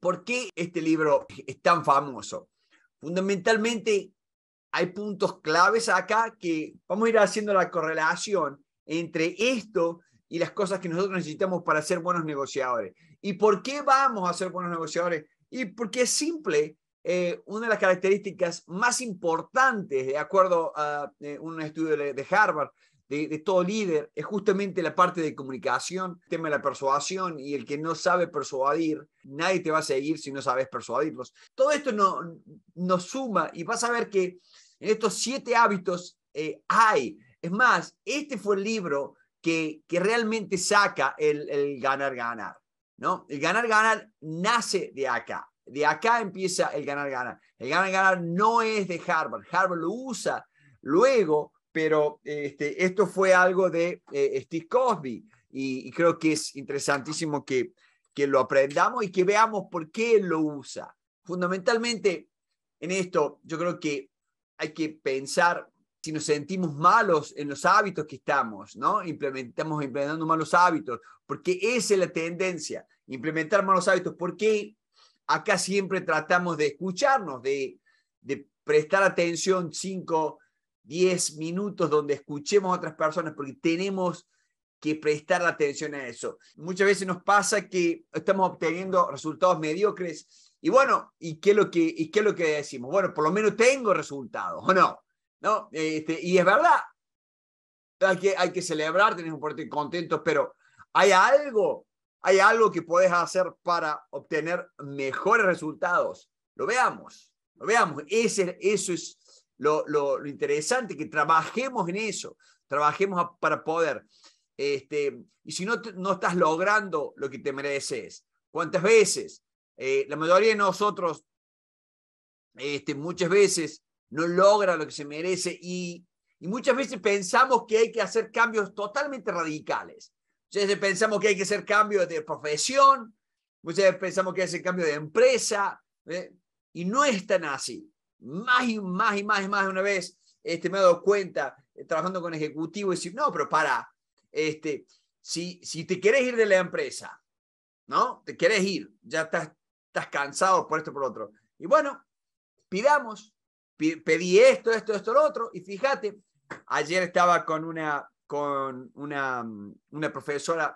¿Por qué este libro es tan famoso? Fundamentalmente hay puntos claves acá que vamos a ir haciendo la correlación entre esto y las cosas que nosotros necesitamos para ser buenos negociadores. ¿Y por qué vamos a ser buenos negociadores? Y porque es simple, eh, una de las características más importantes, de acuerdo a eh, un estudio de Harvard, de, todo líder es justamente la parte de comunicación, el tema de la persuasión y el que no sabe persuadir, nadie te va a seguir si no sabes persuadirlos. Todo esto nos no suma y vas a ver que en estos siete hábitos eh, hay. Es más, este fue el libro que, que realmente saca el ganar-ganar. ¿no? el ganar-ganar nace de acá. De acá empieza el ganar-ganar. El ganar-ganar no es de Harvard. Harvard lo usa luego pero este, esto fue algo de eh, Steve Cosby y, creo que es interesantísimo que, que lo aprendamos y que veamos por qué lo usa. Fundamentalmente, en esto yo creo que hay que pensar si nos sentimos malos en los hábitos que estamos, ¿no? Implementamos implementando malos hábitos, porque esa es la tendencia, implementar malos hábitos, porque acá siempre tratamos de escucharnos, de prestar atención cinco 10 minutos donde escuchemos a otras personas, porque tenemos que prestar atención a eso. Muchas veces nos pasa que estamos obteniendo resultados mediocres y bueno, ¿y qué es lo que, y qué es lo que decimos? Bueno, por lo menos tengo resultados, ¿o no? ¿No? Este, y es verdad, hay que, hay que celebrar, tenés un porte contentos, pero hay algo, hay algo que puedes hacer para obtener mejores resultados. Lo veamos, lo veamos. Ese, eso es lo, lo, es interesante, que trabajemos en eso, trabajemos para poder. Este, y si no, no estás logrando lo que te mereces, ¿cuántas veces? Eh, la mayoría de nosotros este, muchas veces no logra lo que se merece y, muchas veces pensamos que hay que hacer cambios totalmente radicales. Muchas veces pensamos que hay que hacer cambios de profesión, muchas veces pensamos que hay que hacer cambios de empresa, ¿eh? y no es tan así más y más y más y más de una vez este, me he dado cuenta eh, trabajando con ejecutivos y decir, no, pero para, este, si, si te quieres ir de la empresa, ¿no? Te quieres ir, ya estás, estás cansado por esto, por otro. Y bueno, pidamos, pedí esto, esto, esto, lo otro, y fíjate, ayer estaba con una, con una, una profesora de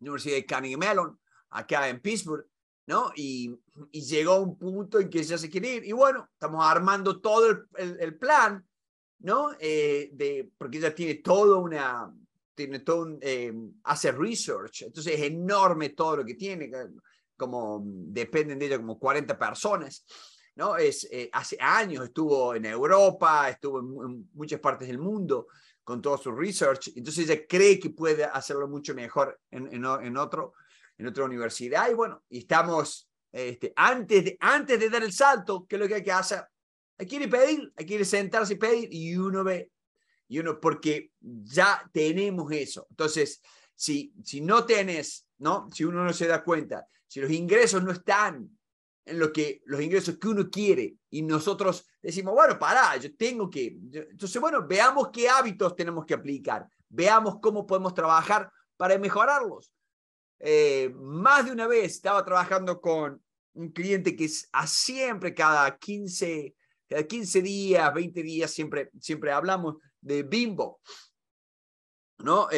la Universidad de Carnegie Mellon, acá en Pittsburgh, ¿no? Y, y llegó un punto en que ella se quiere ir. Y bueno, estamos armando todo el, plan, ¿no? Eh, de, porque ella tiene todo una, tiene todo eh, hace research, entonces es enorme todo lo que tiene, como dependen de ella como 40 personas, ¿no? Es, eh, hace años estuvo en Europa, estuvo en, muchas partes del mundo con todo su research, entonces ella cree que puede hacerlo mucho mejor en, en, en otro en otra universidad, y bueno, y estamos este, antes, de, antes de dar el salto, ¿qué es lo que hay que hacer? Hay que ir y pedir, hay que ir sentarse y pedir, y uno ve, y uno, porque ya tenemos eso. Entonces, si, si no tenés, ¿no? Si uno no se da cuenta, si los ingresos no están en lo que los ingresos que uno quiere y nosotros decimos, bueno, pará, yo tengo que, entonces, bueno, veamos qué hábitos tenemos que aplicar, veamos cómo podemos trabajar para mejorarlos. Eh, más de una vez estaba trabajando con un cliente que es a siempre cada 15, cada 15 días, 20 días, siempre, siempre hablamos de Bimbo, ¿no?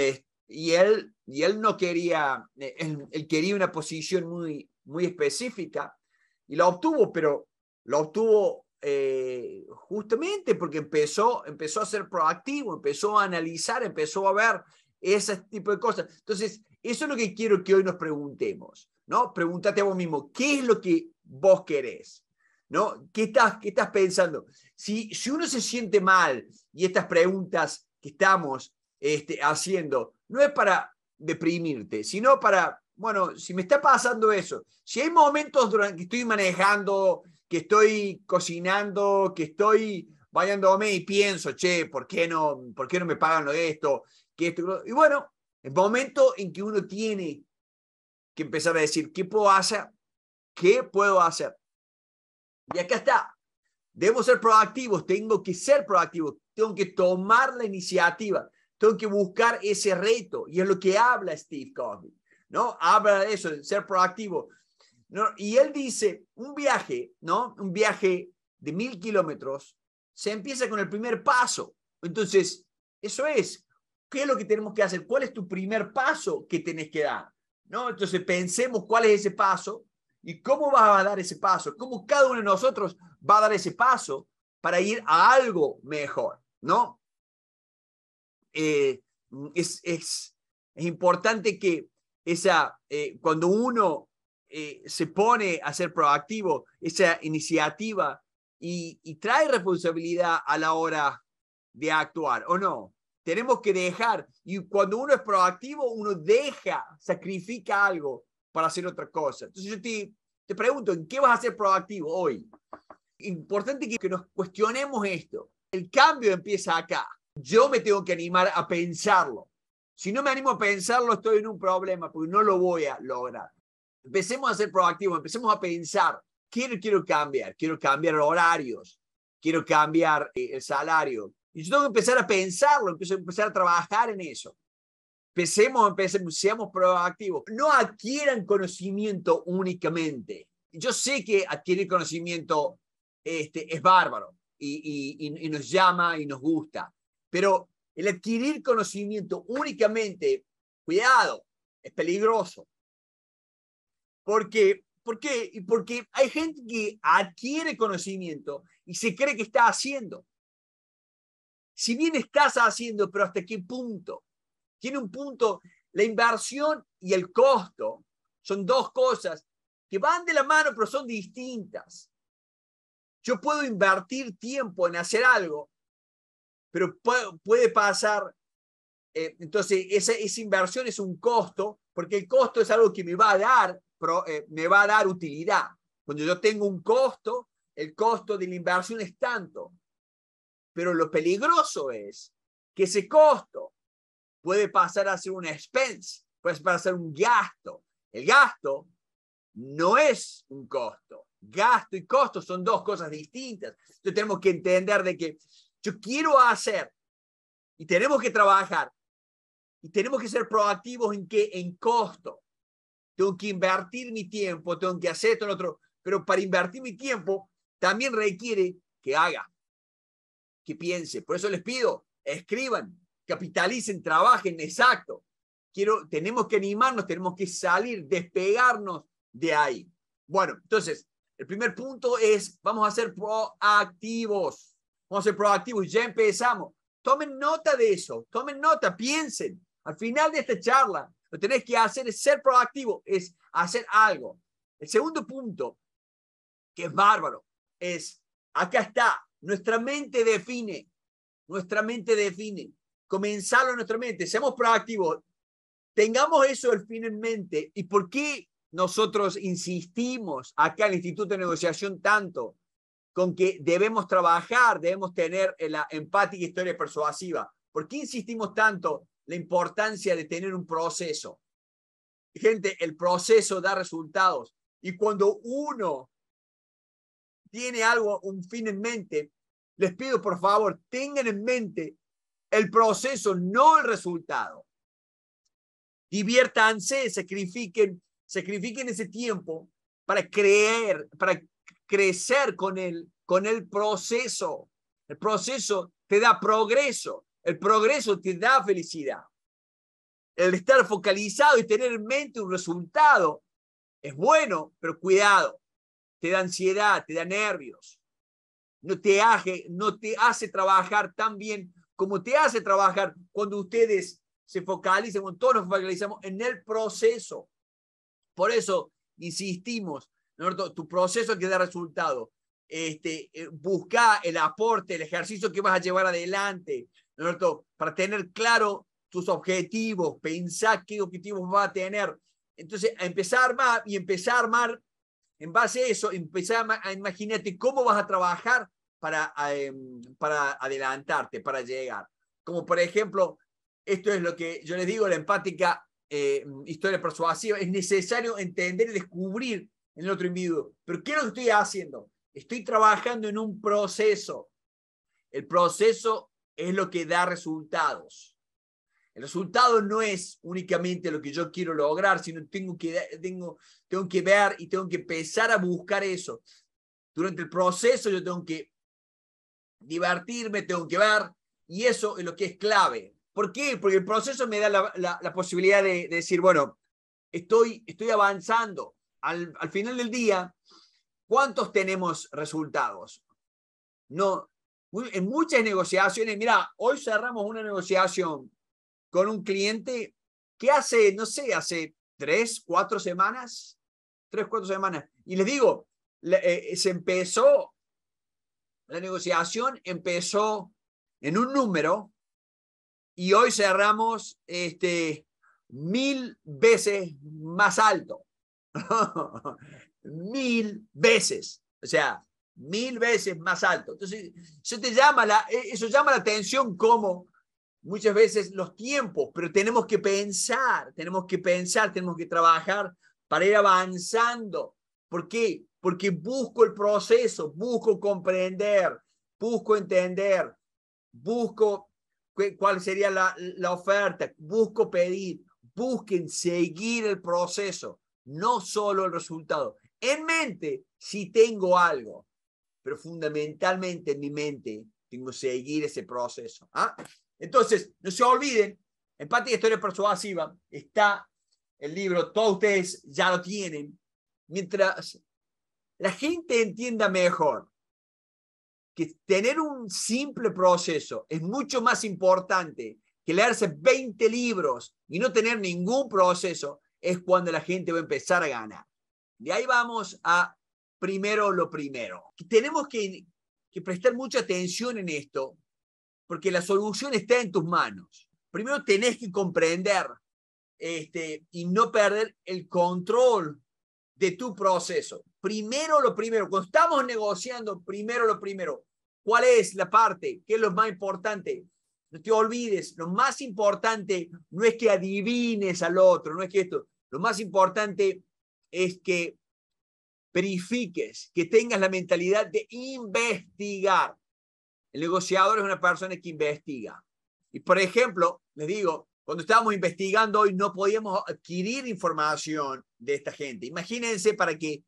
y, él, y él no quería, eh, él, quería una posición muy, muy específica y la obtuvo, pero la obtuvo eh, justamente porque empezó, empezó a ser proactivo, empezó a analizar, empezó a ver ese tipo de cosas. Entonces, eso es lo que quiero que hoy nos preguntemos, ¿no? Pregúntate a vos mismo, ¿qué es lo que vos querés? ¿No? ¿Qué estás, qué estás pensando? Si, si uno se siente mal y estas preguntas que estamos este, haciendo no es para deprimirte, sino para, bueno, si me está pasando eso, si hay momentos durante que estoy manejando, que estoy cocinando, que estoy bañándome y pienso, che, ¿por qué no, por qué no me pagan lo de esto? Que esto y bueno, el momento en que uno tiene que empezar a decir, ¿qué puedo hacer? ¿Qué puedo hacer? Y acá está. Debo ser proactivo. tengo que ser proactivo, tengo que tomar la iniciativa, tengo que buscar ese reto. Y es lo que habla Steve Covey, ¿no? Habla de eso, de ser proactivo. ¿no? Y él dice, un viaje, ¿no? Un viaje de mil kilómetros se empieza con el primer paso. Entonces, eso es, ¿Qué es lo que tenemos que hacer? ¿Cuál es tu primer paso que tenés que dar? ¿No? Entonces pensemos cuál es ese paso y cómo vas a dar ese paso, cómo cada uno de nosotros va a dar ese paso para ir a algo mejor, ¿no? Eh, es, es, es, importante que esa, eh, cuando uno eh, se pone a ser proactivo, esa iniciativa y trae responsabilidad a la hora de actuar, ¿o no? Tenemos que dejar. Y cuando uno es proactivo, uno deja, sacrifica algo para hacer otra cosa. Entonces yo te, te pregunto, ¿en qué vas a ser proactivo hoy? Importante que, nos cuestionemos esto. El cambio empieza acá. Yo me tengo que animar a pensarlo. Si no me animo a pensarlo, estoy en un problema porque no lo voy a lograr. Empecemos a ser proactivos, empecemos a pensar, quiero, quiero cambiar, quiero cambiar horarios, quiero cambiar eh, el salario, y yo tengo que empezar a pensarlo, empezar a trabajar en eso. Empecemos, empecemos, seamos proactivos. No adquieran conocimiento únicamente. Yo sé que adquirir conocimiento este, es bárbaro y, y, y nos llama y nos gusta, pero el adquirir conocimiento únicamente, cuidado, es peligroso. Porque, ¿Por qué? Porque hay gente que adquiere conocimiento y se cree que está haciendo si bien estás haciendo, pero hasta qué punto. Tiene un punto, la inversión y el costo son dos cosas que van de la mano, pero son distintas. Yo puedo invertir tiempo en hacer algo, pero puede pasar, eh, entonces esa, inversión es un costo, porque el costo es algo que me va a dar, eh, me va a dar utilidad. Cuando yo tengo un costo, el costo de la inversión es tanto. Pero lo peligroso es que ese costo puede pasar a ser un expense, puede pasar a ser un gasto. El gasto no es un costo. Gasto y costo son dos cosas distintas. Entonces tenemos que entender de que yo quiero hacer y tenemos que trabajar y tenemos que ser proactivos en que en costo. Tengo que invertir mi tiempo, tengo que hacer esto, lo otro, pero para invertir mi tiempo también requiere que haga que piense. Por eso les pido, escriban, capitalicen, trabajen, exacto. Quiero, tenemos que animarnos, tenemos que salir, despegarnos de ahí. Bueno, entonces, el primer punto es, vamos a ser proactivos. Vamos a ser proactivos, ya empezamos. Tomen nota de eso, tomen nota, piensen. Al final de esta charla, lo que tenés que hacer es ser proactivo, es hacer algo. El segundo punto, que es bárbaro, es, acá está, nuestra mente define, nuestra mente define. Comenzarlo en nuestra mente, seamos proactivos, tengamos eso el fin en mente. ¿Y por qué nosotros insistimos acá en el Instituto de Negociación tanto con que debemos trabajar, debemos tener la empática historia persuasiva? ¿Por qué insistimos tanto la importancia de tener un proceso? Gente, el proceso da resultados. Y cuando uno tiene algo, un fin en mente, les pido por favor, tengan en mente el proceso, no el resultado. Diviértanse, sacrifiquen, sacrifiquen ese tiempo para creer, para crecer con el, con el proceso. El proceso te da progreso, el progreso te da felicidad. El estar focalizado y tener en mente un resultado es bueno, pero cuidado, te da ansiedad, te da nervios, no te, hace, no te hace trabajar tan bien como te hace trabajar cuando ustedes se focalizan, cuando todos nos focalizamos en el proceso. Por eso insistimos, ¿no? tu proceso que da resultado. Este, eh, busca el aporte, el ejercicio que vas a llevar adelante, para tener claro tus objetivos, pensar qué objetivos va a tener. Entonces, empezar a y empezar a armar en base a eso, empezá a, imaginarte cómo vas a trabajar para, em, para adelantarte, para llegar. Como por ejemplo, esto es lo que yo les digo, la empática eh, historia persuasiva, es necesario entender y descubrir en el otro individuo. Pero ¿qué es lo que estoy haciendo? Estoy trabajando en un proceso. El proceso es lo que da resultados. El resultado no es únicamente lo que yo quiero lograr, sino tengo que, tengo, tengo que ver y tengo que empezar a buscar eso. Durante el proceso yo tengo que divertirme, tengo que ver, y eso es lo que es clave. ¿Por qué? Porque el proceso me da la, posibilidad de, decir, bueno, estoy, estoy avanzando. Al, al final del día, ¿cuántos tenemos resultados? No, en muchas negociaciones, mira, hoy cerramos una negociación con un cliente que hace, no sé, hace tres, cuatro semanas, tres, cuatro semanas. Y les digo, eh, se empezó, la negociación empezó en un número y hoy cerramos este, mil veces más alto. mil veces. O sea, mil veces más alto. Entonces, eso te llama la, e, eso llama la atención como, muchas veces los tiempos, pero tenemos que pensar, tenemos que pensar, tenemos que trabajar para ir avanzando. ¿Por qué? Porque busco el proceso, busco comprender, busco entender, busco cuál sería la, oferta, busco pedir, busquen seguir el proceso, no solo el resultado. En mente, si tengo algo, pero fundamentalmente en mi mente tengo que seguir ese proceso. ¿ah? Entonces, no se olviden, Empatía y Historia Persuasiva está el libro, todos ustedes ya lo tienen. Mientras la gente entienda mejor que tener un simple proceso es mucho más importante que leerse 20 libros y no tener ningún proceso, es cuando la gente va a empezar a ganar. De ahí vamos a primero lo primero. Tenemos que prestar mucha atención en esto, porque la solución está en tus manos. Primero tenés que comprender este, y no perder el control de tu proceso. Primero lo primero, cuando estamos negociando, primero lo primero. ¿Cuál es la parte? ¿Qué es lo más importante? No te olvides, lo más importante no es que adivines al otro, no es que esto, lo más importante es que verifiques, que tengas la mentalidad de investigar. El negociador es una persona que investiga. Y por ejemplo, les digo, cuando estábamos investigando hoy no podíamos adquirir información de esta gente. Imagínense para que eh,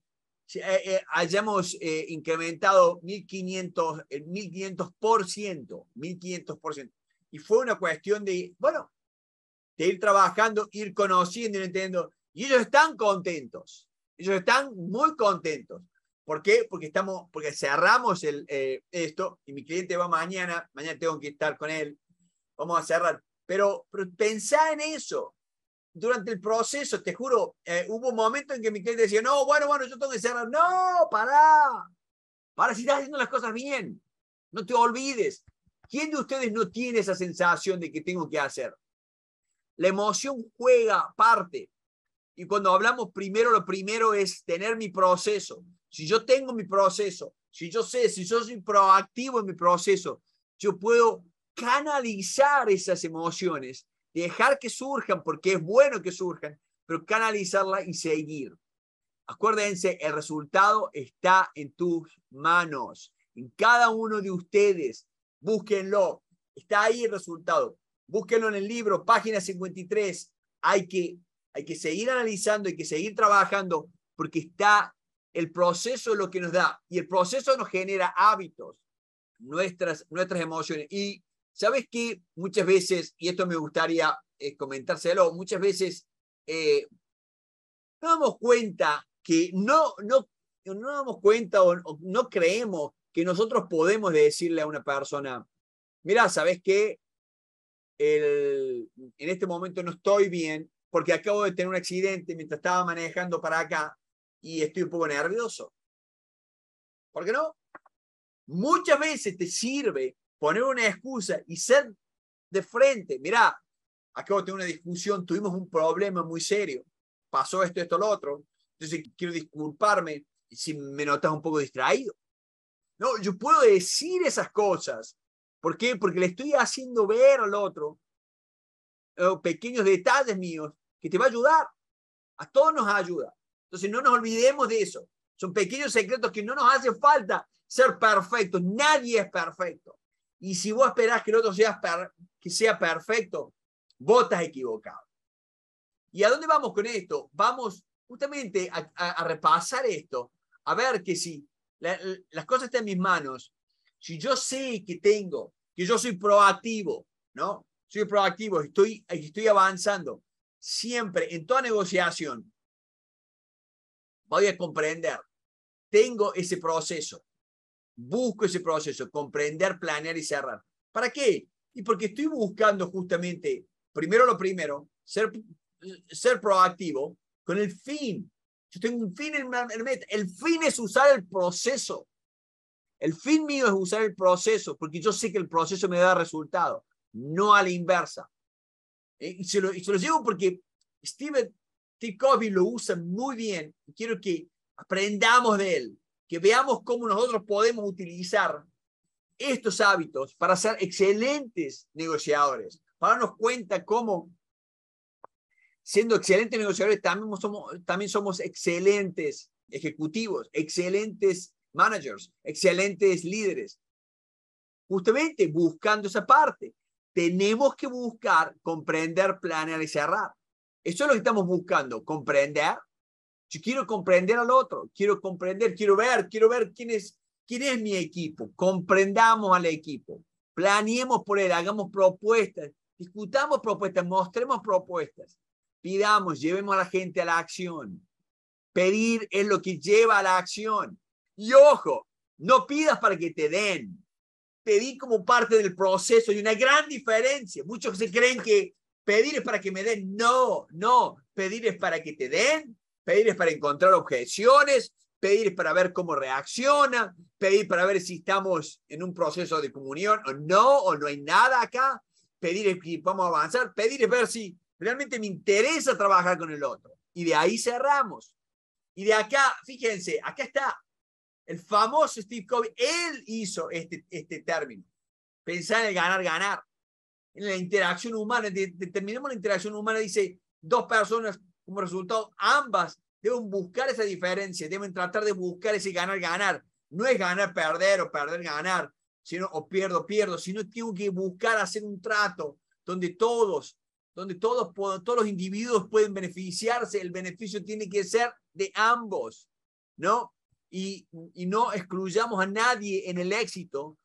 eh, hayamos eh, incrementado 1.500, el 1.500%, 1.500%. Y fue una cuestión de, bueno, de ir trabajando, ir conociendo y entendiendo. Y ellos están contentos, ellos están muy contentos. ¿Por qué? Porque, estamos, porque cerramos el, eh, esto y mi cliente va mañana, mañana tengo que estar con él, vamos a cerrar. Pero, pero pensá en eso. Durante el proceso, te juro, eh, hubo un momento en que mi cliente decía, no, bueno, bueno, yo tengo que cerrar. No, pará. Para si estás haciendo las cosas bien. No te olvides. ¿Quién de ustedes no tiene esa sensación de que tengo que hacer? La emoción juega parte. Y cuando hablamos primero, lo primero es tener mi proceso. Si yo tengo mi proceso, si yo sé, si yo soy proactivo en mi proceso, yo puedo canalizar esas emociones, dejar que surjan, porque es bueno que surjan, pero canalizarla y seguir. Acuérdense, el resultado está en tus manos, en cada uno de ustedes. Búsquenlo, está ahí el resultado. Búsquenlo en el libro, página 53. Hay que, hay que seguir analizando, hay que seguir trabajando, porque está el proceso es lo que nos da y el proceso nos genera hábitos, nuestras, nuestras emociones. Y sabes que muchas veces, y esto me gustaría eh, comentárselo, muchas veces eh, damos cuenta que no, no, no damos cuenta o, no creemos que nosotros podemos decirle a una persona, mira, sabes qué? El, en este momento no estoy bien porque acabo de tener un accidente mientras estaba manejando para acá y estoy un poco nervioso. ¿Por qué no? Muchas veces te sirve poner una excusa y ser de frente. Mira. acabo de tener una discusión, tuvimos un problema muy serio. Pasó esto, esto, lo otro. Entonces quiero disculparme si me notas un poco distraído. No, yo puedo decir esas cosas. ¿Por qué? Porque le estoy haciendo ver al otro eh, pequeños detalles míos que te va a ayudar. A todos nos ayuda. Entonces no nos olvidemos de eso. Son pequeños secretos que no nos hace falta ser perfectos. Nadie es perfecto. Y si vos esperás que el otro sea, que sea perfecto, vos estás equivocado. ¿Y a dónde vamos con esto? Vamos justamente a, repasar esto, a ver que si las cosas están en mis manos, si yo sé que tengo, que yo soy proactivo, ¿no? Soy proactivo, estoy, estoy avanzando. Siempre, en toda negociación, voy a comprender. Tengo ese proceso. Busco ese proceso, comprender, planear y cerrar. ¿Para qué? Y porque estoy buscando justamente, primero lo primero, ser, ser proactivo con el fin. Yo tengo un fin en el El fin es usar el proceso. El fin mío es usar el proceso, porque yo sé que el proceso me da resultado, no a la inversa. Eh, y se lo, y se lo digo porque Steven Covey lo usa muy bien. Quiero que aprendamos de él, que veamos cómo nosotros podemos utilizar estos hábitos para ser excelentes negociadores, para darnos cuenta cómo siendo excelentes negociadores también somos, también somos excelentes ejecutivos, excelentes managers, excelentes líderes. Justamente buscando esa parte, tenemos que buscar comprender, planear y cerrar. Eso es lo que estamos buscando, comprender. Yo quiero comprender al otro, quiero comprender, quiero ver, quiero ver quién es, quién es mi equipo. Comprendamos al equipo, planeemos por él, hagamos propuestas, discutamos propuestas, mostremos propuestas, pidamos, llevemos a la gente a la acción. Pedir es lo que lleva a la acción. Y ojo, no pidas para que te den. Pedí como parte del proceso. Hay una gran diferencia. Muchos se creen que Pedir es para que me den. No, no. Pedir es para que te den. Pedir es para encontrar objeciones. Pedir es para ver cómo reacciona. Pedir para ver si estamos en un proceso de comunión o no, o no hay nada acá. Pedir es que vamos a avanzar. Pedir es ver si realmente me interesa trabajar con el otro. Y de ahí cerramos. Y de acá, fíjense, acá está. El famoso Steve Covey, él hizo este, este término. Pensar en ganar, ganar en la interacción humana, determinemos la interacción humana, dice, dos personas como resultado, ambas deben buscar esa diferencia, deben tratar de buscar ese ganar, ganar. No es ganar, perder o perder, ganar, sino o pierdo, pierdo, sino tengo que buscar hacer un trato donde todos, donde todos, todos los individuos pueden beneficiarse, el beneficio tiene que ser de ambos, ¿no? Y, y no excluyamos a nadie en el éxito,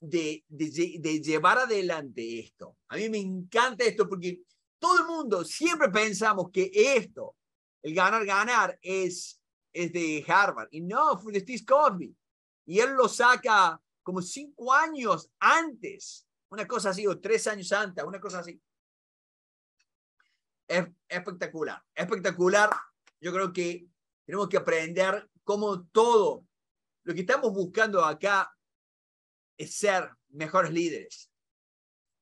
de, llevar adelante esto. A mí me encanta esto porque todo el mundo siempre pensamos que esto, el ganar, ganar, es, es de Harvard. Y no, fue de Steve Cosby. Y él lo saca como cinco años antes, una cosa así, o tres años antes, una cosa así. Es espectacular, espectacular. Yo creo que tenemos que aprender cómo todo lo que estamos buscando acá ser mejores líderes,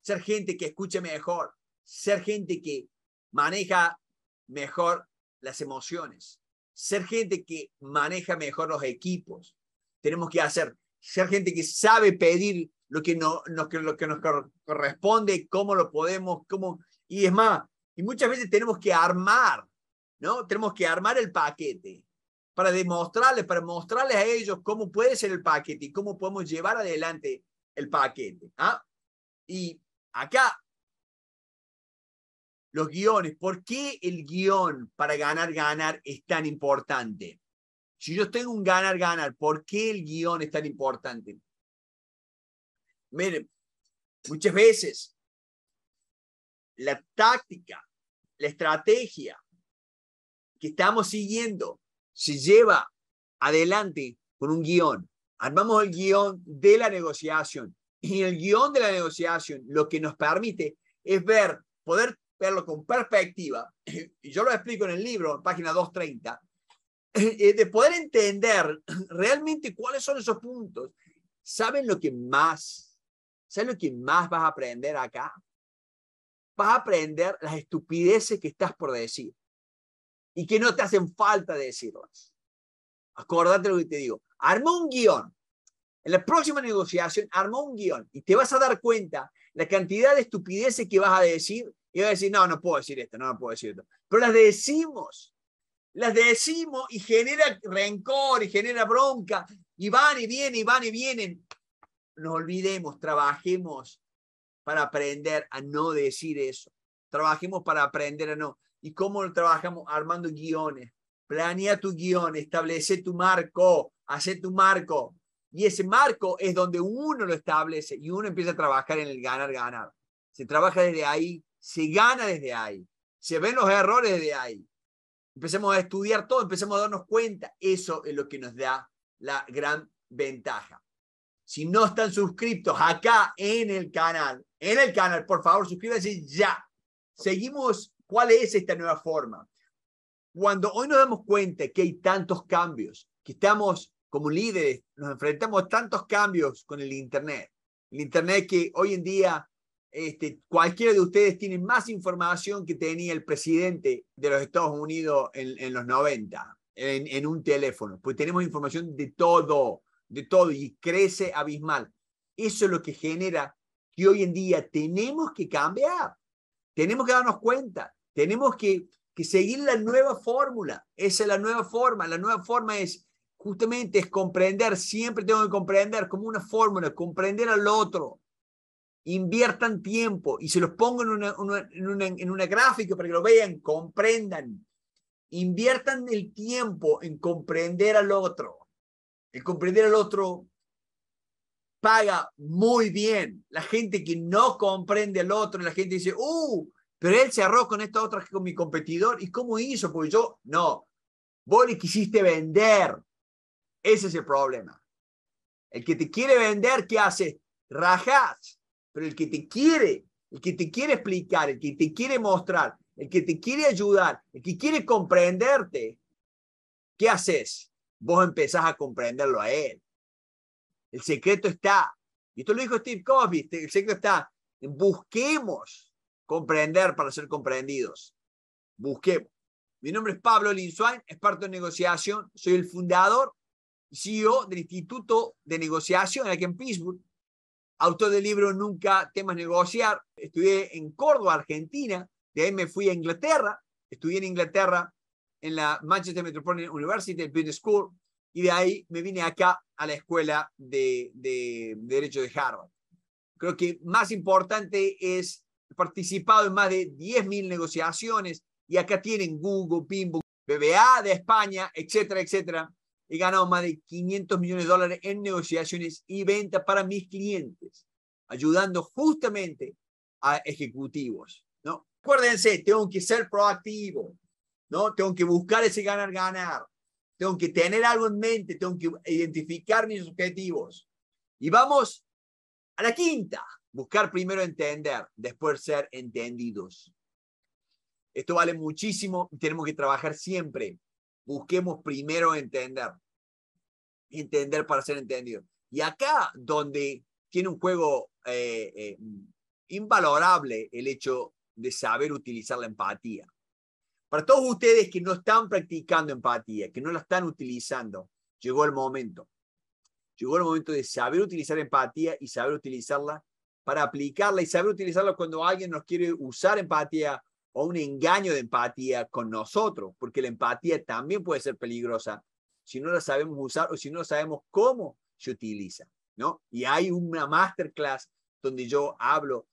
ser gente que escuche mejor, ser gente que maneja mejor las emociones, ser gente que maneja mejor los equipos. Tenemos que hacer, ser gente que sabe pedir lo que, no, lo que nos corresponde, cómo lo podemos, cómo... Y es más, y muchas veces tenemos que armar, ¿no? Tenemos que armar el paquete para demostrarles, para mostrarles a ellos cómo puede ser el paquete y cómo podemos llevar adelante el paquete. ¿ah? Y acá, los guiones, ¿por qué el guión para ganar, ganar es tan importante? Si yo tengo un ganar, ganar, ¿por qué el guión es tan importante? Miren, muchas veces la táctica, la estrategia que estamos siguiendo se lleva adelante con un guión. Armamos el guión de la negociación. Y el guión de la negociación lo que nos permite es ver, poder verlo con perspectiva, y yo lo explico en el libro, en página 230, eh, de poder entender realmente cuáles son esos puntos. ¿Saben lo que más? ¿Saben lo que más vas a aprender acá? Vas a aprender las estupideces que estás por decir y que no te hacen falta decirlas. Acordate lo que te digo. Arma un guión. En la próxima negociación, arma un guión y te vas a dar cuenta la cantidad de estupideces que vas a decir y vas a decir, no, no puedo decir esto, no, no puedo decir esto. Pero las decimos, las decimos y genera rencor y genera bronca y van y vienen y van y vienen. Nos olvidemos, trabajemos para aprender a no decir eso. Trabajemos para aprender a no y cómo lo trabajamos armando guiones. Planea tu guión, establece tu marco, hace tu marco. Y ese marco es donde uno lo establece y uno empieza a trabajar en el ganar, ganar. Se trabaja desde ahí, se gana desde ahí, se ven los errores desde ahí. Empecemos a estudiar todo, empecemos a darnos cuenta. Eso es lo que nos da la gran ventaja. Si no están suscritos acá en el canal, en el canal, por favor, suscríbanse ya. Seguimos ¿Cuál es esta nueva forma? Cuando hoy nos damos cuenta que hay tantos cambios, que estamos como líderes, nos enfrentamos a tantos cambios con el Internet. El Internet que hoy en día este, cualquiera de ustedes tiene más información que tenía el presidente de los Estados Unidos en, los 90, en, en, un teléfono, pues tenemos información de todo, de todo, y crece abismal. Eso es lo que genera que hoy en día tenemos que cambiar, tenemos que darnos cuenta tenemos que, que seguir la nueva fórmula. Esa es la nueva forma. La nueva forma es justamente es comprender, siempre tengo que comprender como una fórmula, comprender al otro. Inviertan tiempo y se los pongo en una, en, una, en una gráfica para que lo vean, comprendan. Inviertan el tiempo en comprender al otro. El comprender al otro paga muy bien. La gente que no comprende al otro, la gente dice, ¡uh! Pero él se arrojó con esta otra con mi competidor. ¿Y cómo hizo? Porque yo, no, vos le quisiste vender. Ese es el problema. El que te quiere vender, ¿qué hace? Rajás. Pero el que te quiere, el que te quiere explicar, el que te quiere mostrar, el que te quiere ayudar, el que quiere comprenderte, ¿qué haces? Vos empezás a comprenderlo a él. El secreto está, y esto lo dijo Steve Cosby, este, el secreto está, busquemos comprender para ser comprendidos. Busquemos. Mi nombre es Pablo es experto en negociación. Soy el fundador y CEO del Instituto de Negociación aquí en Pittsburgh. Autor del libro Nunca temas negociar. Estudié en Córdoba, Argentina. De ahí me fui a Inglaterra. Estudié en Inglaterra en la Manchester Metropolitan University, Business School. Y de ahí me vine acá a la Escuela de Derecho de Harvard. Creo que más importante es He participado en más de 10.000 negociaciones y acá tienen Google, Pimbo, BBA de España, etcétera, etcétera. He ganado más de 500 millones de dólares en negociaciones y ventas para mis clientes, ayudando justamente a ejecutivos. ¿no? Acuérdense, tengo que ser proactivo, ¿no? tengo que buscar ese ganar, ganar, tengo que tener algo en mente, tengo que identificar mis objetivos. Y vamos a la quinta. Buscar primero entender, después ser entendidos. Esto vale muchísimo y tenemos que trabajar siempre. Busquemos primero entender. Entender para ser entendido. Y acá donde tiene un juego eh, eh, invalorable el hecho de saber utilizar la empatía. Para todos ustedes que no están practicando empatía, que no la están utilizando, llegó el momento. Llegó el momento de saber utilizar empatía y saber utilizarla para aplicarla y saber utilizarla cuando alguien nos quiere usar empatía o un engaño de empatía con nosotros, porque la empatía también puede ser peligrosa si no la sabemos usar o si no sabemos cómo se utiliza, ¿no? Y hay una masterclass donde yo hablo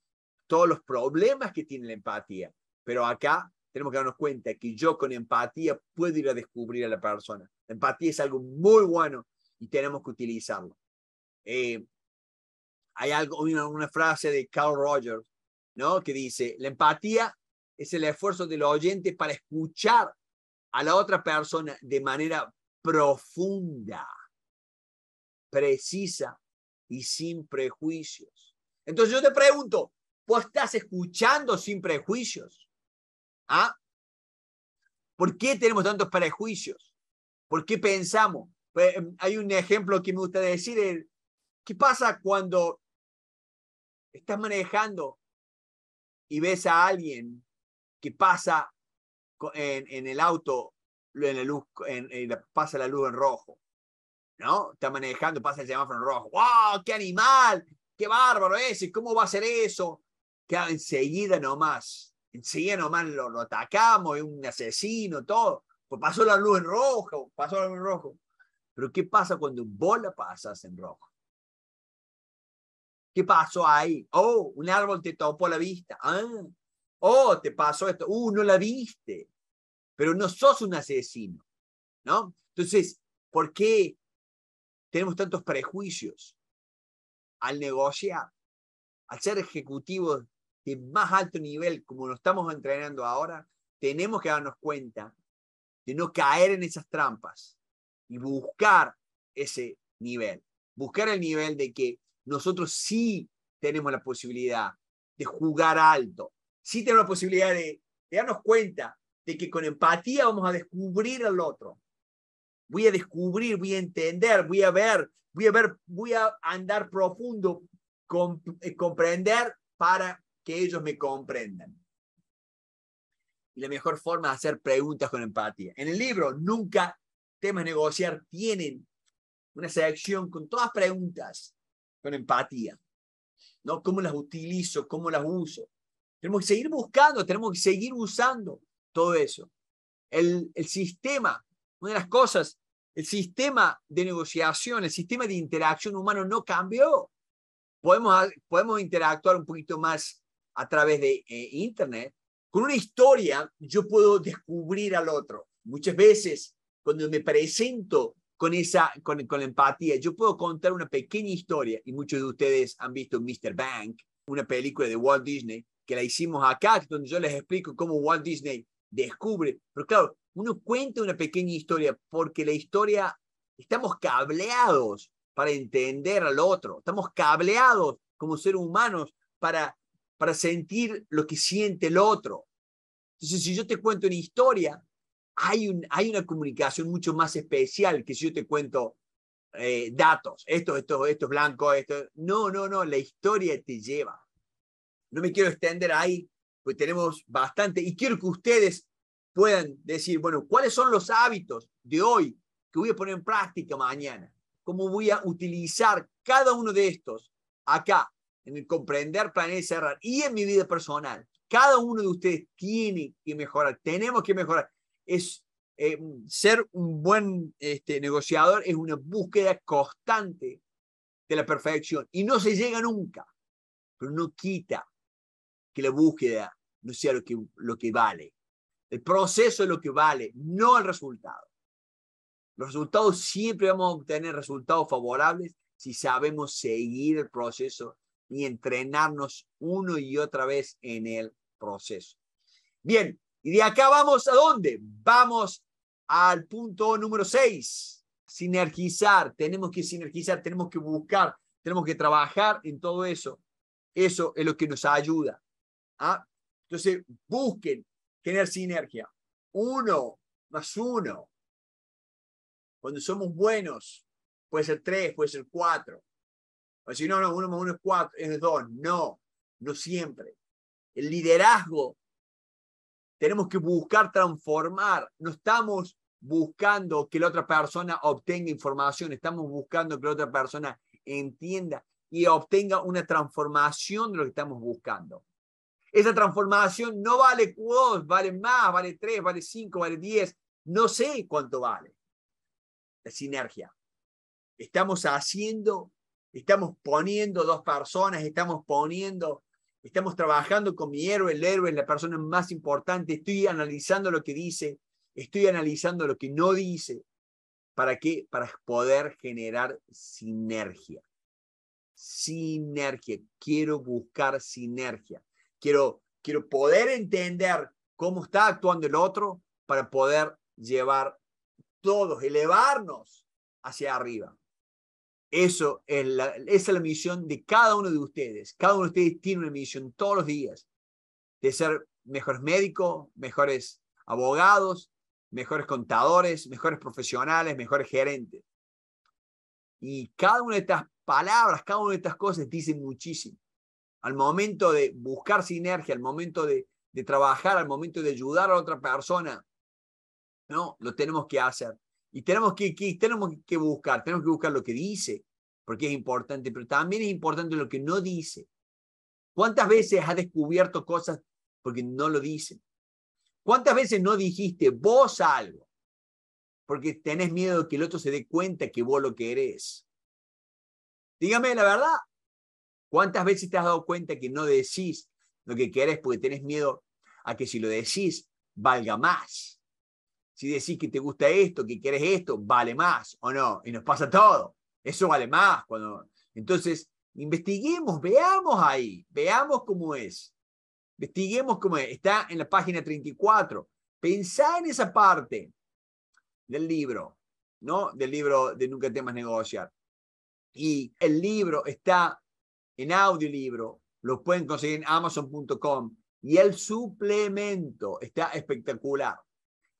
todos los problemas que tiene la empatía, pero acá tenemos que darnos cuenta que yo con empatía puedo ir a descubrir a la persona. La empatía es algo muy bueno y tenemos que utilizarlo. Eh, hay algo, una, frase de Carl Rogers, ¿no? Que dice, la empatía es el esfuerzo de los oyentes para escuchar a la otra persona de manera profunda, precisa y sin prejuicios. Entonces yo te pregunto, ¿vos estás escuchando sin prejuicios? ¿Ah? ¿Por qué tenemos tantos prejuicios? ¿Por qué pensamos? Pues, em, hay un ejemplo que me gusta decir, ¿qué pasa cuando Estás manejando y ves a alguien que pasa en, el auto, en la pasa la luz en rojo, ¿no? Está manejando, pasa el semáforo en rojo. ¡Wow! ¡Qué animal! ¡Qué bárbaro ese! ¿Cómo va a ser eso? Que enseguida nomás, enseguida nomás lo, lo atacamos, es un asesino, todo. Pues pasó la luz en rojo, pasó la luz en rojo. Pero ¿qué pasa cuando un bola pasas en rojo? ¿Qué pasó ahí? Oh, un árbol te topó la vista. Ah, oh, te pasó esto. Uh, no la viste. Pero no sos un asesino, ¿no? Entonces, ¿por qué tenemos tantos prejuicios al negociar, al ser ejecutivos de más alto nivel, como lo estamos entrenando ahora? Tenemos que darnos cuenta de no caer en esas trampas y buscar ese nivel. Buscar el nivel de que nosotros sí tenemos la posibilidad de jugar alto, sí tenemos la posibilidad de, darnos cuenta de que con empatía vamos a descubrir al otro. Voy a descubrir, voy a entender, voy a ver, voy a ver, voy a andar profundo, eh, comprender para que ellos me comprendan. Y la mejor forma de hacer preguntas con empatía. En el libro, nunca temas negociar, tienen una sección con todas preguntas con empatía, ¿no? ¿Cómo las utilizo? ¿Cómo las uso? Tenemos que seguir buscando, tenemos que seguir usando todo eso. El, el sistema, una de las cosas, el sistema de negociación, el sistema de interacción humano no cambió. Podemos, podemos interactuar un poquito más a través de eh, Internet. Con una historia yo puedo descubrir al otro. Muchas veces cuando me presento con, esa, con, la empatía. Yo puedo contar una pequeña historia, y muchos de ustedes han visto Mr. Bank, una película de Walt Disney, que la hicimos acá, donde yo les explico cómo Walt Disney descubre. Pero claro, uno cuenta una pequeña historia porque la historia, estamos cableados para entender al otro, estamos cableados como seres humanos para, para sentir lo que siente el otro. Entonces, si yo te cuento una historia, hay, una comunicación mucho más especial que si yo te cuento eh, datos, esto, esto, esto es blanco, esto. No, no, no, la historia te lleva. No me quiero extender ahí, pues tenemos bastante. Y quiero que ustedes puedan decir, bueno, ¿cuáles son los hábitos de hoy que voy a poner en práctica mañana? ¿Cómo voy a utilizar cada uno de estos acá en el comprender, planear y cerrar? Y en mi vida personal, cada uno de ustedes tiene que mejorar, tenemos que mejorar es em, ser un buen este, negociador es una búsqueda constante de la perfección y no se llega nunca, pero no quita que la búsqueda no sea lo que, lo que vale. El proceso es lo que vale, no el resultado. Los resultados siempre vamos a obtener resultados favorables si sabemos seguir el proceso y entrenarnos uno y otra vez en el proceso. Bien, y de acá vamos a dónde? Vamos al punto número 6, sinergizar. Tenemos que sinergizar, tenemos que buscar, tenemos que trabajar en todo eso. Eso es lo que nos ayuda. ¿ah? Entonces, busquen tener sinergia. Uno más uno. Cuando somos buenos, puede ser tres, puede ser cuatro. O si no, no, uno más uno es cuatro, es dos. No, no siempre. El liderazgo tenemos que buscar transformar. No estamos buscando que la otra persona obtenga información, estamos buscando que la otra persona entienda y obtenga una transformación de lo que estamos buscando. Esa transformación no vale dos, vale más, vale tres, vale cinco, vale diez. No sé cuánto vale. La sinergia. Estamos haciendo, estamos poniendo dos personas, estamos poniendo estamos trabajando con mi héroe, el héroe es la persona más importante, estoy analizando lo que dice, estoy analizando lo que no dice. ¿Para qué? Para poder generar sinergia. Sinergia. Quiero buscar sinergia. Quiero, quiero poder entender cómo está actuando el otro para poder llevar todos, elevarnos hacia arriba. Eso es la, esa es la misión de cada uno de ustedes. Cada uno de ustedes tiene una misión todos los días de ser mejores médicos, mejores abogados, mejores contadores, mejores profesionales, mejores gerentes. Y cada una de estas palabras, cada una de estas cosas dice muchísimo. Al momento de buscar sinergia, al momento de, de trabajar, al momento de ayudar a otra persona, no, lo tenemos que hacer. Y tenemos que, tenemos que buscar, tenemos que buscar lo que dice, porque es importante, pero también es importante lo que no dice. ¿Cuántas veces has descubierto cosas porque no lo dicen? ¿Cuántas veces no dijiste vos algo? Porque tenés miedo de que el otro se dé cuenta que vos lo que eres. Dígame la verdad. ¿Cuántas veces te has dado cuenta que no decís lo que querés porque tenés miedo a que si lo decís valga más? Si decís que te gusta esto, que quieres esto, vale más o no. Y nos pasa todo. Eso vale más. Cuando... Entonces, investiguemos, veamos ahí, veamos cómo es. Investiguemos cómo es. Está en la página 34. Pensá en esa parte del libro, ¿no? Del libro de Nunca temas negociar. Y el libro está en audiolibro, lo pueden conseguir en amazon.com y el suplemento está espectacular.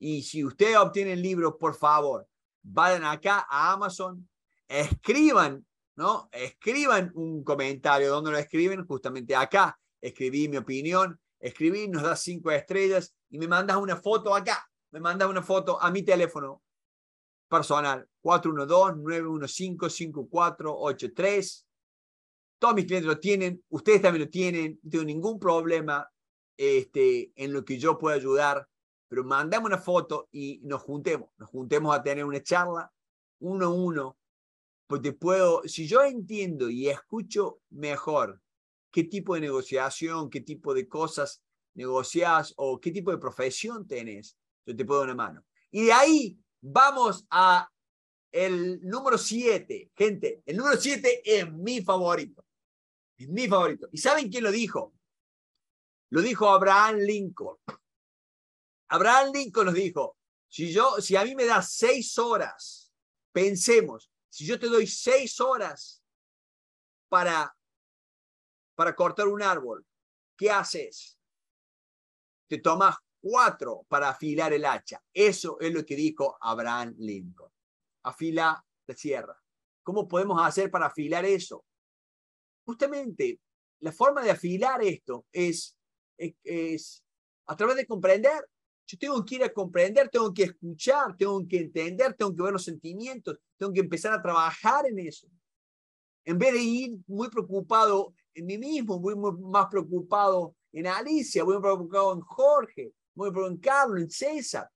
Y si ustedes obtienen libros, por favor, vayan acá a Amazon, escriban, ¿no? Escriban un comentario. donde lo escriben? Justamente acá. Escribí mi opinión, escribí, nos das cinco estrellas y me mandas una foto acá. Me mandas una foto a mi teléfono personal, 412-915-5483. Todos mis clientes lo tienen, ustedes también lo tienen, no tengo ningún problema este, en lo que yo pueda ayudar pero mandame una foto y nos juntemos, nos juntemos a tener una charla uno a uno, pues te puedo, si yo entiendo y escucho mejor qué tipo de negociación, qué tipo de cosas negociás o qué tipo de profesión tenés, yo te puedo dar una mano. Y de ahí vamos a el número siete. gente, el número siete es mi favorito, es mi favorito. ¿Y saben quién lo dijo? Lo dijo Abraham Lincoln. Abraham Lincoln nos dijo, si, yo, si a mí me das seis horas, pensemos, si yo te doy seis horas para, cortar un árbol, ¿qué haces? Te tomas cuatro para afilar el hacha. Eso es lo que dijo Abraham Lincoln. Afila la sierra. ¿Cómo podemos hacer para afilar eso? Justamente la forma de afilar esto es, es a través de comprender yo tengo que ir a comprender, tengo que escuchar, tengo que entender, tengo que ver los sentimientos, tengo que empezar a trabajar en eso. En vez de ir muy preocupado en mí mismo, voy muy más preocupado en Alicia, voy muy preocupado en Jorge, voy preocupado en Carlos, en César.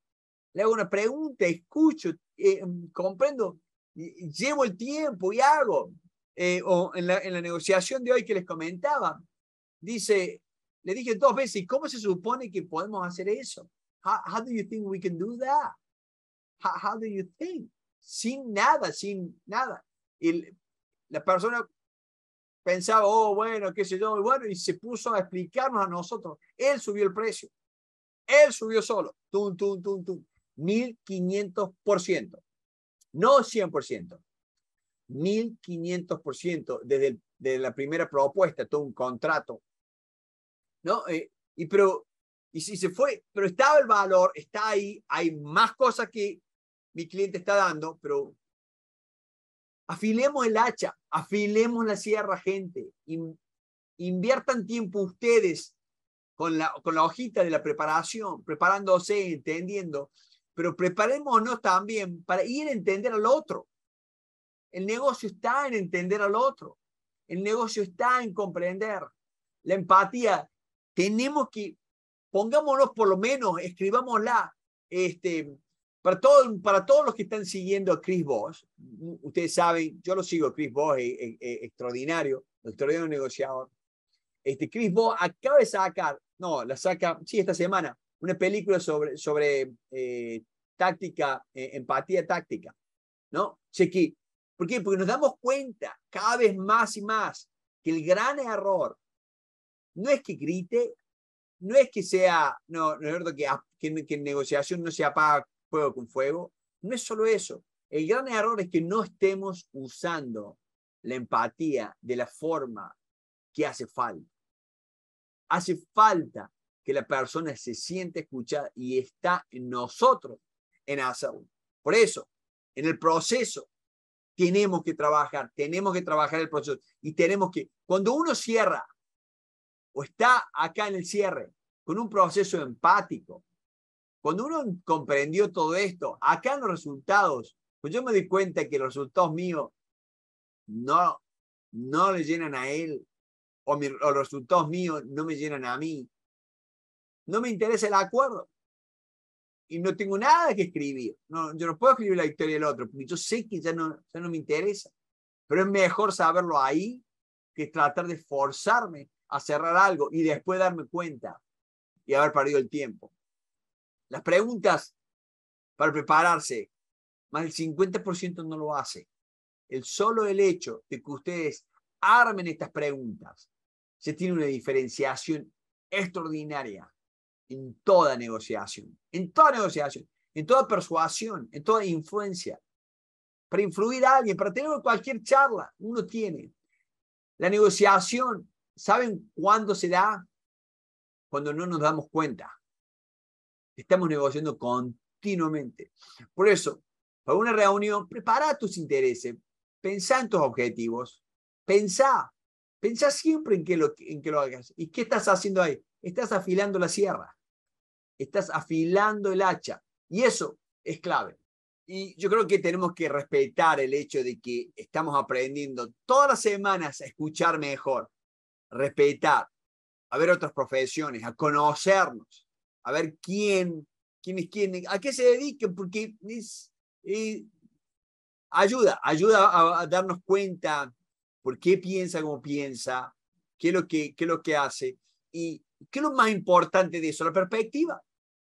Le hago una pregunta, escucho, eh, comprendo, llevo el tiempo y hago. Eh, en la, en la negociación de hoy que les comentaba, dice, le dije dos veces, ¿cómo se supone que podemos hacer eso? How, do you think we can do that? How, do you think? Sin nada, sin nada. Y la persona pensaba, oh, bueno, qué sé yo, y bueno, y se puso a explicarnos a nosotros. Él subió el precio. Él subió solo. tú. Mil quinientos por ciento. No 100%. quinientos por ciento. desde la primera propuesta, todo un contrato. ¿No? Eh, y pero y si se fue, pero estaba el valor, está ahí, hay más cosas que mi cliente está dando, pero afilemos el hacha, afilemos la sierra, gente. inviertan tiempo ustedes con la, con la hojita de la preparación, preparándose, entendiendo, pero preparémonos también para ir a entender al otro. El negocio está en entender al otro. El negocio está en comprender. La empatía, tenemos que pongámonos por lo menos, escribámosla, este, para, todo, para todos los que están siguiendo a Chris Voss, ustedes saben, yo lo sigo, Chris Voss es, extraordinario, extraordinario negociador. Este, Chris Voss acaba de sacar, no, la saca, sí, esta semana, una película sobre, sobre eh, táctica, eh, empatía táctica, ¿no? Chequi. ¿Por qué? Porque nos damos cuenta cada vez más y más que el gran error no es que grite no es que sea, no, es verdad que, en negociación no se apaga fuego con fuego, no es solo eso. El gran error es que no estemos usando la empatía de la forma que hace falta. Hace falta que la persona se siente escuchada y está en nosotros en hacerlo. Por eso, en el proceso, tenemos que trabajar, tenemos que trabajar el proceso y tenemos que, cuando uno cierra o está acá en el cierre, con un proceso empático. Cuando uno comprendió todo esto, acá en los resultados, pues yo me di cuenta que los resultados míos no, no le llenan a él, o, los resultados míos no me llenan a mí. No me interesa el acuerdo. Y no tengo nada que escribir. No, yo no puedo escribir la historia del otro, porque yo sé que ya no, ya no me interesa. Pero es mejor saberlo ahí que tratar de forzarme a cerrar algo y después darme cuenta y haber perdido el tiempo. Las preguntas para prepararse, más del 50% no lo hace. El solo el hecho de que ustedes armen estas preguntas, se tiene una diferenciación extraordinaria en toda negociación, en toda negociación, en toda persuasión, en toda influencia. Para influir a alguien, para tener cualquier charla, uno tiene. La negociación ¿Saben cuándo se da? Cuando no nos damos cuenta. Estamos negociando continuamente. Por eso, para una reunión, prepara tus intereses, pensá en tus objetivos, pensá, pensá siempre en qué lo, en qué lo hagas. ¿Y qué estás haciendo ahí? Estás afilando la sierra, estás afilando el hacha. Y eso es clave. Y yo creo que tenemos que respetar el hecho de que estamos aprendiendo todas las semanas a escuchar mejor, respetar, a ver otras profesiones, a conocernos, a ver quién, quién es quién, a qué se dediquen, porque eh, ayuda, ayuda a, darnos cuenta por qué piensa como piensa, qué es lo que, qué lo que hace y qué es lo más importante de eso, la perspectiva,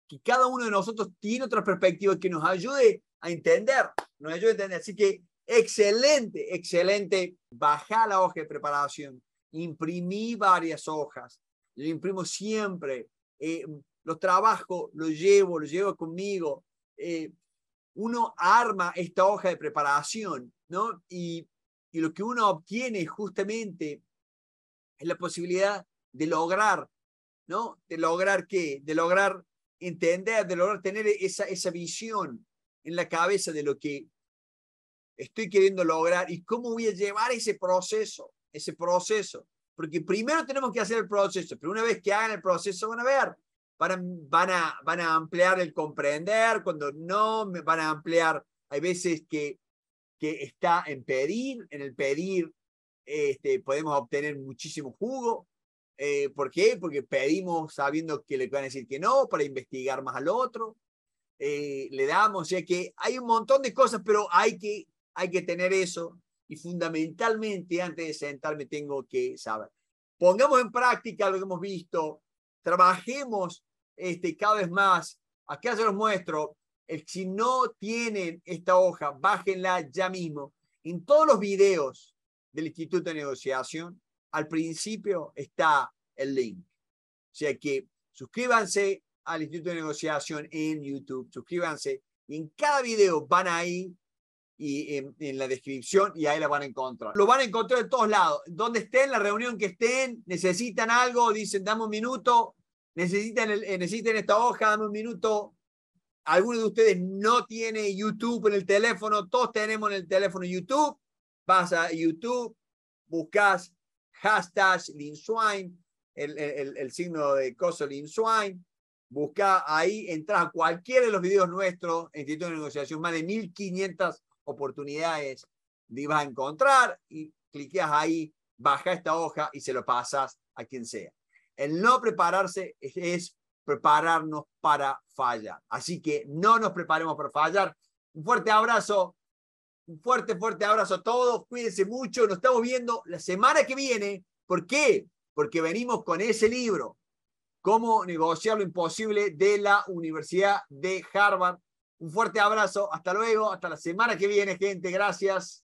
que cada uno de nosotros tiene otra perspectiva que nos ayude a entender, nos ayude a entender. Así que excelente, excelente, bajar la hoja de preparación imprimí varias hojas, Lo imprimo siempre, Lo eh, los trabajo, lo llevo, lo llevo conmigo. Eh, uno arma esta hoja de preparación, ¿no? Y, y lo que uno obtiene justamente es la posibilidad de lograr, ¿no? De lograr qué? De lograr entender, de lograr tener esa, esa visión en la cabeza de lo que estoy queriendo lograr y cómo voy a llevar ese proceso ese proceso. Porque primero tenemos que hacer el proceso, pero una vez que hagan el proceso van a ver, van a, van a, van a ampliar el comprender, cuando no, van a ampliar, hay veces que, que está en pedir, en el pedir este, podemos obtener muchísimo jugo. Eh, ¿Por qué? Porque pedimos sabiendo que le van a decir que no, para investigar más al otro. Eh, le damos, o que hay un montón de cosas, pero hay que, hay que tener eso, y fundamentalmente antes de sentarme tengo que saber. Pongamos en práctica lo que hemos visto, trabajemos este, cada vez más. Acá se los muestro. El, si no tienen esta hoja, bájenla ya mismo. En todos los videos del Instituto de Negociación, al principio está el link. O sea que suscríbanse al Instituto de Negociación en YouTube, suscríbanse y en cada video van ahí y en, la descripción y ahí la van a encontrar. Lo van a encontrar en todos lados. Donde estén, la reunión que estén, necesitan algo, dicen, dame un minuto, necesitan, eh, esta hoja, dame un minuto. alguno de ustedes no tiene YouTube en el teléfono, todos tenemos en el teléfono YouTube. Vas a YouTube, buscas hashtag Linswine, el, el, el, signo de coso Linswine, busca ahí, entras a cualquiera de los videos nuestros, Instituto de Negociación, más de 1500 oportunidades vas a encontrar y cliqueas ahí, baja esta hoja y se lo pasas a quien sea. El no prepararse es, es prepararnos para fallar. Así que no nos preparemos para fallar. Un fuerte abrazo, un fuerte, fuerte abrazo a todos. Cuídense mucho. Nos estamos viendo la semana que viene. ¿Por qué? Porque venimos con ese libro, Cómo negociar lo imposible de la Universidad de Harvard. Un fuerte abrazo, hasta luego, hasta la semana que viene, gente, gracias.